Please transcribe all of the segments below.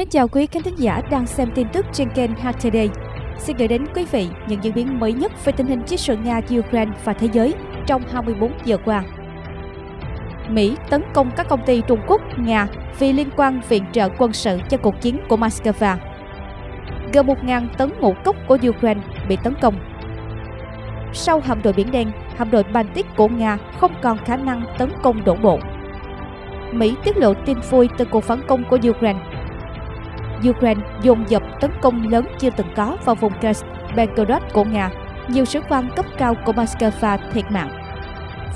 Mến chào quý khán thính giả đang xem tin tức trên kênh HTD. Xin gửi đến quý vị những diễn biến mới nhất về tình hình chiến sự Nga-Ukraine và thế giới trong 24 giờ qua. Mỹ tấn công các công ty Trung Quốc, Nga vì liên quan viện trợ quân sự cho cuộc chiến của Moscow. Gần 1.000 tấn ngũ cốc của Ukraine bị tấn công. Sau hạm đội Biển Đen, hạm đội Baltic của Nga không còn khả năng tấn công đổ bộ. Mỹ tiết lộ tin vui từ cuộc phản công của Ukraine Ukraine dồn dập tấn công lớn chưa từng có vào vùng Kursk, Belgorod của Nga. Nhiều sĩ quan cấp cao của Moscow thiệt mạng.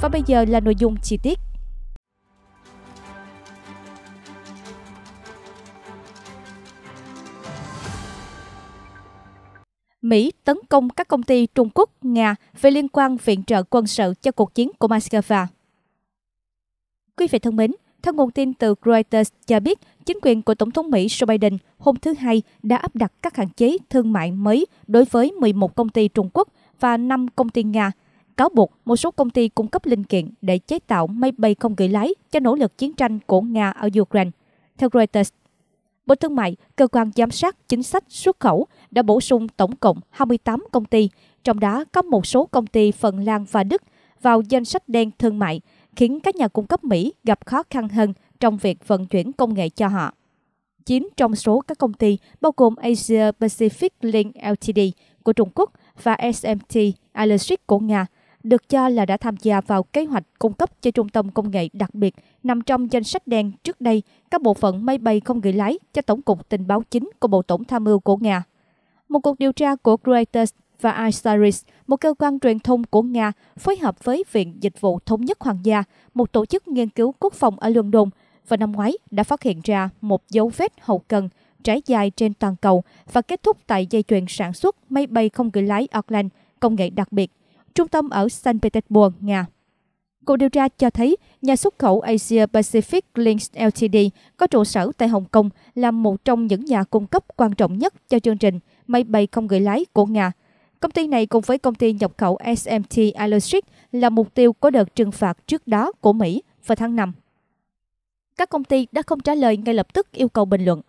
Và bây giờ là nội dung chi tiết. Mỹ tấn công các công ty Trung Quốc, Nga về liên quan viện trợ quân sự cho cuộc chiến của Moscow. Quý vị thân mến, theo nguồn tin từ Reuters cho biết, chính quyền của Tổng thống Mỹ Joe Biden hôm thứ Hai đã áp đặt các hạn chế thương mại mới đối với 11 công ty Trung Quốc và 5 công ty Nga, cáo buộc một số công ty cung cấp linh kiện để chế tạo máy bay không người lái cho nỗ lực chiến tranh của Nga ở Ukraine. Theo Reuters, Bộ Thương mại, cơ quan giám sát chính sách xuất khẩu đã bổ sung tổng cộng 28 công ty, trong đó có một số công ty Phần Lan và Đức vào danh sách đen thương mại khiến các nhà cung cấp Mỹ gặp khó khăn hơn trong việc vận chuyển công nghệ cho họ. 9 trong số các công ty bao gồm Asia Pacific Link Ltd của Trung Quốc và SMT Electric của Nga được cho là đã tham gia vào kế hoạch cung cấp cho trung tâm công nghệ đặc biệt nằm trong danh sách đen trước đây các bộ phận máy bay không người lái cho Tổng cục Tình báo chính của Bộ Tổng tham mưu của Nga. Một cuộc điều tra của Reuters và iStaris, một cơ quan truyền thông của Nga phối hợp với Viện Dịch vụ Thống nhất Hoàng gia, một tổ chức nghiên cứu quốc phòng ở London, và năm ngoái đã phát hiện ra một dấu vết hậu cần trải dài trên toàn cầu và kết thúc tại dây chuyền sản xuất máy bay không người lái Auckland, công nghệ đặc biệt, trung tâm ở Saint Petersburg, Nga. Cuộc điều tra cho thấy nhà xuất khẩu Asia Pacific Links Ltd có trụ sở tại Hồng Kông là một trong những nhà cung cấp quan trọng nhất cho chương trình máy bay không người lái của Nga – Công ty này cùng với công ty nhập khẩu SMT Electric là mục tiêu có đợt trừng phạt trước đó của Mỹ vào tháng 5. Các công ty đã không trả lời ngay lập tức yêu cầu bình luận.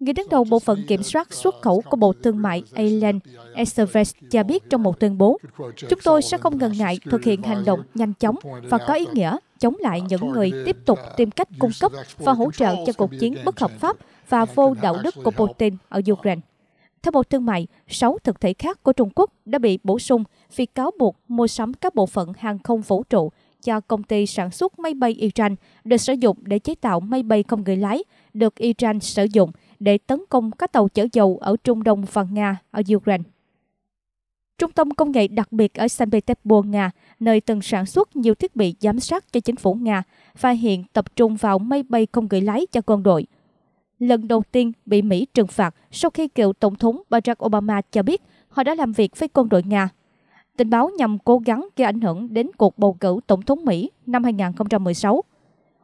Người đứng đầu bộ phận kiểm soát xuất khẩu của Bộ Thương mại Alan Esteves cho biết trong một tuyên bố, chúng tôi sẽ không ngần ngại thực hiện hành động nhanh chóng và có ý nghĩa chống lại những người tiếp tục tìm cách cung cấp và hỗ trợ cho cuộc chiến bất hợp pháp và vô đạo đức của Putin ở Ukraine. Theo Bộ Thương mại, 6 thực thể khác của Trung Quốc đã bị bổ sung vì cáo buộc mua sắm các bộ phận hàng không vũ trụ cho công ty sản xuất máy bay Iran được sử dụng để chế tạo máy bay không người lái, được Iran sử dụng để tấn công các tàu chở dầu ở Trung Đông và Nga ở Ukraine. Trung tâm Công nghệ đặc biệt ở Saint Petersburg, Nga, nơi từng sản xuất nhiều thiết bị giám sát cho chính phủ Nga và hiện tập trung vào máy bay không người lái cho quân đội, lần đầu tiên bị Mỹ trừng phạt sau khi cựu Tổng thống Barack Obama cho biết họ đã làm việc với quân đội Nga. Tình báo nhằm cố gắng gây ảnh hưởng đến cuộc bầu cử Tổng thống Mỹ năm 2016.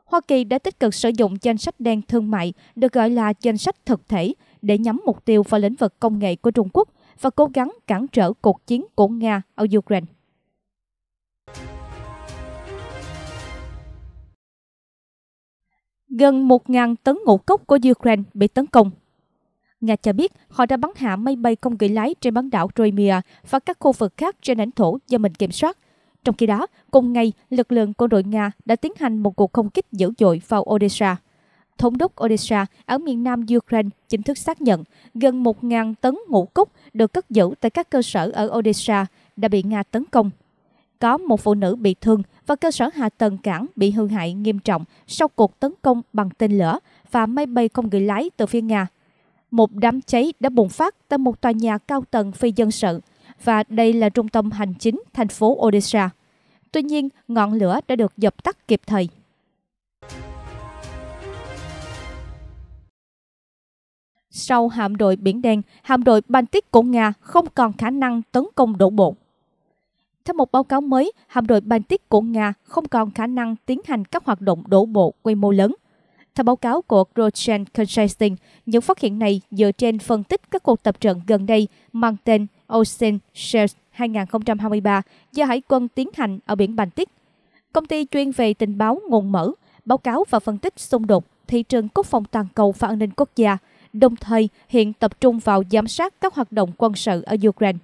Hoa Kỳ đã tích cực sử dụng danh sách đen thương mại được gọi là danh sách thực thể để nhắm mục tiêu vào lĩnh vực công nghệ của Trung Quốc và cố gắng cản trở cuộc chiến của Nga ở Ukraine. gần 1.000 tấn ngũ cốc của Ukraine bị tấn công. Nga cho biết họ đã bắn hạ máy bay không người lái trên bán đảo Crimea và các khu vực khác trên lãnh thổ do mình kiểm soát. Trong khi đó, cùng ngày, lực lượng quân đội Nga đã tiến hành một cuộc không kích dữ dội vào Odessa. Thống đốc Odessa ở miền nam Ukraine chính thức xác nhận gần 1.000 tấn ngũ cốc được cất giữ tại các cơ sở ở Odessa đã bị Nga tấn công có một phụ nữ bị thương và cơ sở hạ tầng cảng bị hư hại nghiêm trọng sau cuộc tấn công bằng tên lửa và máy bay không người lái từ phía Nga. Một đám cháy đã bùng phát tại một tòa nhà cao tầng phi dân sự và đây là trung tâm hành chính thành phố Odessa. Tuy nhiên, ngọn lửa đã được dập tắt kịp thời. Sau hạm đội Biển Đen, hạm đội Baltic của Nga không còn khả năng tấn công đổ bộ. Theo một báo cáo mới, hạm đội Baltic của Nga không còn khả năng tiến hành các hoạt động đổ bộ quy mô lớn. Theo báo cáo của Grosjean Constantin, những phát hiện này dựa trên phân tích các cuộc tập trận gần đây mang tên Ocean Shares 2023 do Hải quân tiến hành ở biển Baltic. Công ty chuyên về tình báo nguồn mở, báo cáo và phân tích xung đột, thị trường quốc phòng toàn cầu và an ninh quốc gia, đồng thời hiện tập trung vào giám sát các hoạt động quân sự ở Ukraine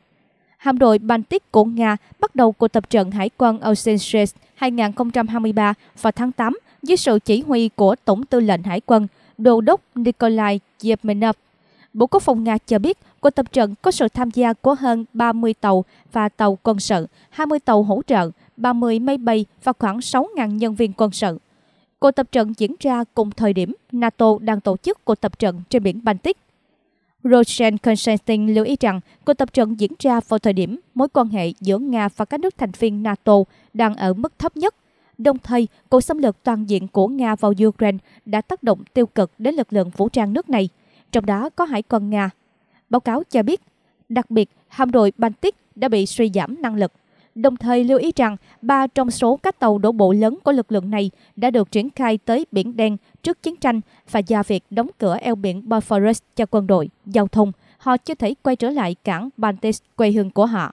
hạm đội Baltic của Nga bắt đầu cuộc tập trận hải quân Ocean Shield 2023 vào tháng 8 dưới sự chỉ huy của Tổng tư lệnh Hải quân Đô đốc Nikolai Yevmenov. Bộ Quốc phòng Nga cho biết cuộc tập trận có sự tham gia của hơn 30 tàu và tàu quân sự, 20 tàu hỗ trợ, 30 máy bay và khoảng 6.000 nhân viên quân sự. Cuộc tập trận diễn ra cùng thời điểm NATO đang tổ chức cuộc tập trận trên biển Baltic Rosen Constantin lưu ý rằng cuộc tập trận diễn ra vào thời điểm mối quan hệ giữa Nga và các nước thành viên NATO đang ở mức thấp nhất. Đồng thời, cuộc xâm lược toàn diện của Nga vào Ukraine đã tác động tiêu cực đến lực lượng vũ trang nước này, trong đó có hải quân Nga. Báo cáo cho biết, đặc biệt hạm đội Baltic đã bị suy giảm năng lực đồng thời lưu ý rằng ba trong số các tàu đổ bộ lớn của lực lượng này đã được triển khai tới Biển Đen trước chiến tranh và do việc đóng cửa eo biển Bosphorus cho quân đội, giao thông, họ chưa thể quay trở lại cảng Baltic quê hương của họ.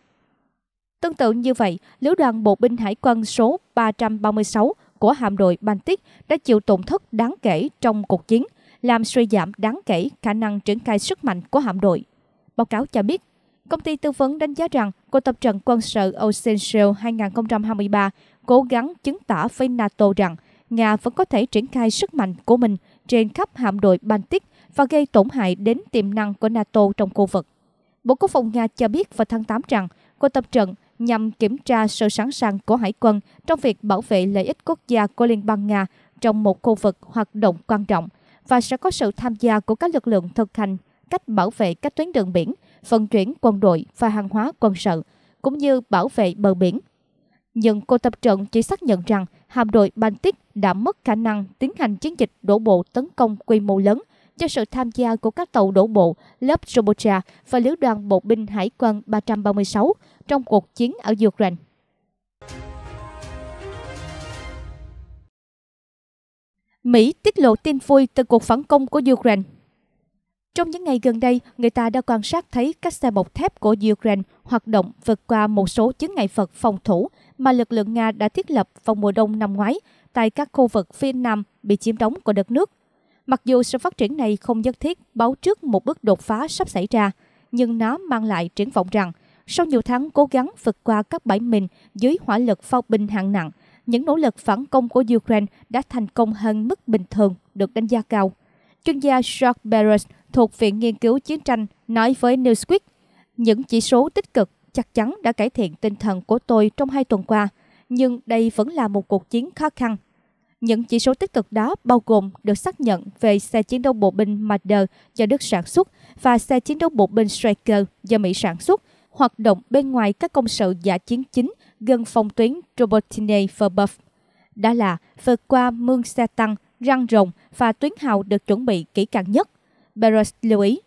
Tương tự như vậy, lữ đoàn bộ binh hải quân số 336 của hạm đội Baltic đã chịu tổn thất đáng kể trong cuộc chiến, làm suy giảm đáng kể khả năng triển khai sức mạnh của hạm đội. Báo cáo cho biết, Công ty tư vấn đánh giá rằng cuộc tập trận quân sự Ocean Shield 2023 cố gắng chứng tỏ với NATO rằng Nga vẫn có thể triển khai sức mạnh của mình trên khắp hạm đội Baltic và gây tổn hại đến tiềm năng của NATO trong khu vực. Bộ Quốc phòng Nga cho biết vào tháng 8 rằng cuộc tập trận nhằm kiểm tra sự sẵn sàng của hải quân trong việc bảo vệ lợi ích quốc gia của Liên bang Nga trong một khu vực hoạt động quan trọng và sẽ có sự tham gia của các lực lượng thực hành cách bảo vệ các tuyến đường biển vận chuyển quân đội và hàng hóa quân sự, cũng như bảo vệ bờ biển. Nhưng cô tập trận chỉ xác nhận rằng hạm đội Baltic đã mất khả năng tiến hành chiến dịch đổ bộ tấn công quy mô lớn do sự tham gia của các tàu đổ bộ lớp Robotia và lữ đoàn bộ binh hải quân 336 trong cuộc chiến ở Ukraine. Mỹ tiết lộ tin vui từ cuộc phản công của Ukraine trong những ngày gần đây, người ta đã quan sát thấy các xe bọc thép của Ukraine hoạt động vượt qua một số chứng ngại vật phòng thủ mà lực lượng Nga đã thiết lập vào mùa đông năm ngoái tại các khu vực phía nam bị chiếm đóng của đất nước. Mặc dù sự phát triển này không nhất thiết báo trước một bước đột phá sắp xảy ra, nhưng nó mang lại triển vọng rằng sau nhiều tháng cố gắng vượt qua các bãi mìn dưới hỏa lực pháo binh hạng nặng, những nỗ lực phản công của Ukraine đã thành công hơn mức bình thường được đánh giá cao. Chuyên gia Jacques Beres thuộc Viện Nghiên cứu Chiến tranh nói với Newsweek, những chỉ số tích cực chắc chắn đã cải thiện tinh thần của tôi trong hai tuần qua, nhưng đây vẫn là một cuộc chiến khó khăn. Những chỉ số tích cực đó bao gồm được xác nhận về xe chiến đấu bộ binh Marder do Đức sản xuất và xe chiến đấu bộ binh Stryker do Mỹ sản xuất, hoạt động bên ngoài các công sự giả chiến chính gần phòng tuyến Robotine Verbuff. Đã là vượt qua mương xe tăng, răng rồng và tuyến hào được chuẩn bị kỹ càng nhất Beres lưu ý.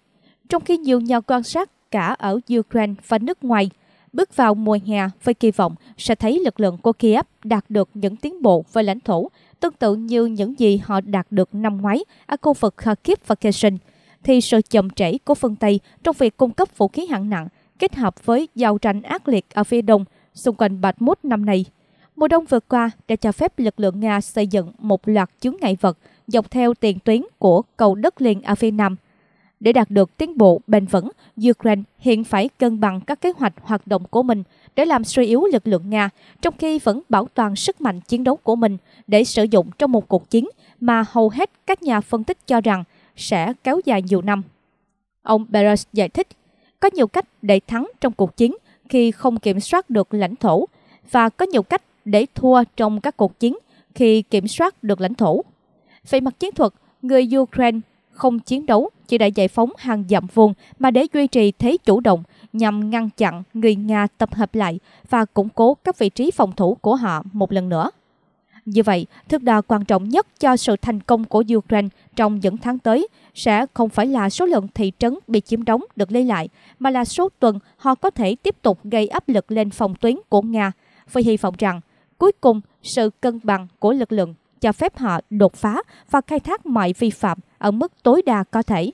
Trong khi nhiều nhà quan sát cả ở Ukraine và nước ngoài bước vào mùa hè với kỳ vọng sẽ thấy lực lượng của Kiev đạt được những tiến bộ về lãnh thổ tương tự như những gì họ đạt được năm ngoái ở khu vực Kharkiv và Kherson, thì sự chậm trễ của phương Tây trong việc cung cấp vũ khí hạng nặng kết hợp với giao tranh ác liệt ở phía đông xung quanh Bạch Mút năm nay. Mùa đông vừa qua đã cho phép lực lượng Nga xây dựng một loạt chướng ngại vật dọc theo tiền tuyến của cầu đất liền ở phía nam để đạt được tiến bộ bền vững, Ukraine hiện phải cân bằng các kế hoạch hoạt động của mình để làm suy yếu lực lượng Nga, trong khi vẫn bảo toàn sức mạnh chiến đấu của mình để sử dụng trong một cuộc chiến mà hầu hết các nhà phân tích cho rằng sẽ kéo dài nhiều năm. Ông Beres giải thích, có nhiều cách để thắng trong cuộc chiến khi không kiểm soát được lãnh thổ và có nhiều cách để thua trong các cuộc chiến khi kiểm soát được lãnh thổ. Về mặt chiến thuật, người Ukraine không chiến đấu chỉ đã giải phóng hàng dặm vùng mà để duy trì thế chủ động nhằm ngăn chặn người Nga tập hợp lại và củng cố các vị trí phòng thủ của họ một lần nữa. Như vậy, thước đo quan trọng nhất cho sự thành công của Ukraine trong những tháng tới sẽ không phải là số lượng thị trấn bị chiếm đóng được lấy lại, mà là số tuần họ có thể tiếp tục gây áp lực lên phòng tuyến của Nga, với hy vọng rằng cuối cùng sự cân bằng của lực lượng cho phép họ đột phá và khai thác mọi vi phạm ở mức tối đa có thể.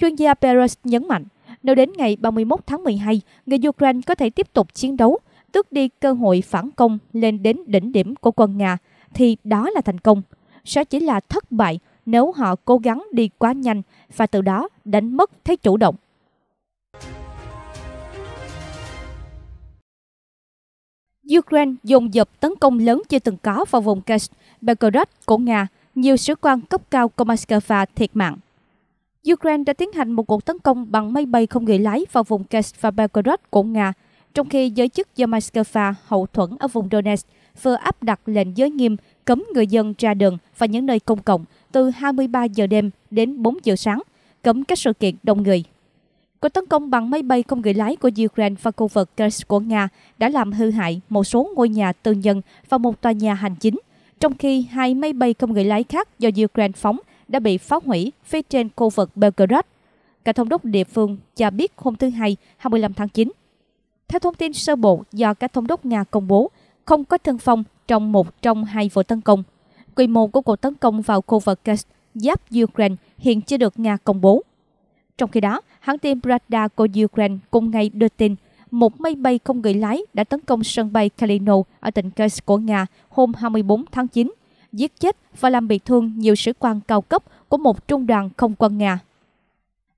Chuyên gia Peres nhấn mạnh, nếu đến ngày 31 tháng 12, người Ukraine có thể tiếp tục chiến đấu, tước đi cơ hội phản công lên đến đỉnh điểm của quân Nga, thì đó là thành công. Sẽ chỉ là thất bại nếu họ cố gắng đi quá nhanh và từ đó đánh mất thế chủ động. Ukraine dùng dập tấn công lớn chưa từng có vào vùng Kerch Belgorod của Nga, nhiều sĩ quan cấp cao của Moscow thiệt mạng. Ukraine đã tiến hành một cuộc tấn công bằng máy bay không người lái vào vùng Kursk và Belgorod của Nga, trong khi giới chức do Moscow hậu thuẫn ở vùng Donetsk vừa áp đặt lệnh giới nghiêm cấm người dân ra đường và những nơi công cộng từ 23 giờ đêm đến 4 giờ sáng, cấm các sự kiện đông người. Cuộc tấn công bằng máy bay không người lái của Ukraine và khu vực Kursk của Nga đã làm hư hại một số ngôi nhà tư nhân và một tòa nhà hành chính, trong khi hai máy bay không người lái khác do Ukraine phóng đã bị phá hủy phía trên khu vực Belgorod. Cả thống đốc địa phương cho biết hôm thứ Hai 25 tháng 9. Theo thông tin sơ bộ do các thống đốc Nga công bố, không có thương vong trong một trong hai vụ tấn công. Quy mô của cuộc tấn công vào khu vực Kerch giáp Ukraine hiện chưa được Nga công bố. Trong khi đó, hãng tin Pravda của Ukraine cùng ngày đưa tin một máy bay không người lái đã tấn công sân bay Kalino ở tỉnh Kursk của Nga hôm 24 tháng 9, giết chết và làm bị thương nhiều sĩ quan cao cấp của một trung đoàn không quân Nga.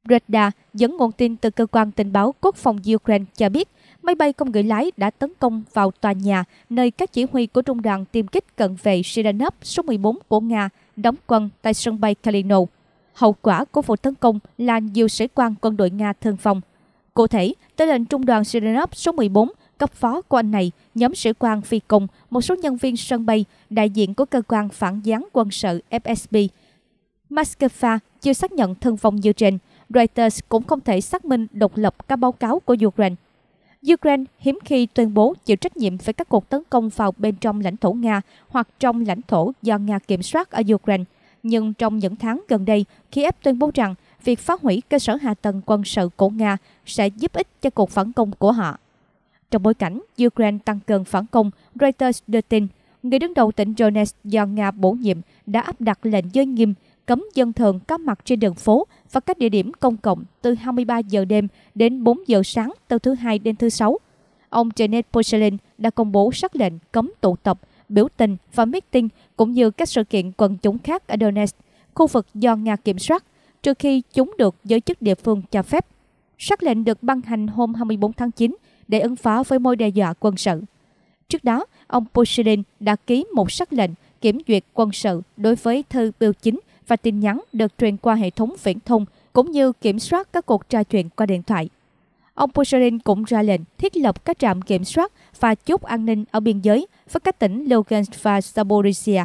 Breda dẫn nguồn tin từ cơ quan tình báo quốc phòng Ukraine cho biết máy bay không người lái đã tấn công vào tòa nhà nơi các chỉ huy của trung đoàn tiêm kích cận vệ Sirenov số 14 của Nga đóng quân tại sân bay Kalino. Hậu quả của vụ tấn công là nhiều sĩ quan quân đội Nga thương vong Cụ thể, tới lệnh trung đoàn Sirenov số 14 cấp phó của anh này, nhóm sĩ quan phi công, một số nhân viên sân bay, đại diện của cơ quan phản gián quân sự FSB. Moscow chưa xác nhận thân vong như trên. Reuters cũng không thể xác minh độc lập các báo cáo của Ukraine. Ukraine hiếm khi tuyên bố chịu trách nhiệm về các cuộc tấn công vào bên trong lãnh thổ Nga hoặc trong lãnh thổ do Nga kiểm soát ở Ukraine. Nhưng trong những tháng gần đây, Kiev tuyên bố rằng việc phá hủy cơ sở hạ tầng quân sự của Nga sẽ giúp ích cho cuộc phản công của họ. Trong bối cảnh Ukraine tăng cường phản công, Reuters đưa tin, người đứng đầu tỉnh Donetsk do Nga bổ nhiệm đã áp đặt lệnh giới nghiêm cấm dân thường có mặt trên đường phố và các địa điểm công cộng từ 23 giờ đêm đến 4 giờ sáng từ thứ Hai đến thứ Sáu. Ông Janet Poselin đã công bố sắc lệnh cấm tụ tập, biểu tình và meeting cũng như các sự kiện quần chúng khác ở Donetsk, khu vực do Nga kiểm soát trừ khi chúng được giới chức địa phương cho phép. Sắc lệnh được ban hành hôm 24 tháng 9 để ứng phó với mối đe dọa quân sự. Trước đó, ông Pushilin đã ký một sắc lệnh kiểm duyệt quân sự đối với thư biểu chính và tin nhắn được truyền qua hệ thống viễn thông cũng như kiểm soát các cuộc trò chuyện qua điện thoại. Ông Pushilin cũng ra lệnh thiết lập các trạm kiểm soát và chốt an ninh ở biên giới với các tỉnh Lugansk và Zaporizhia.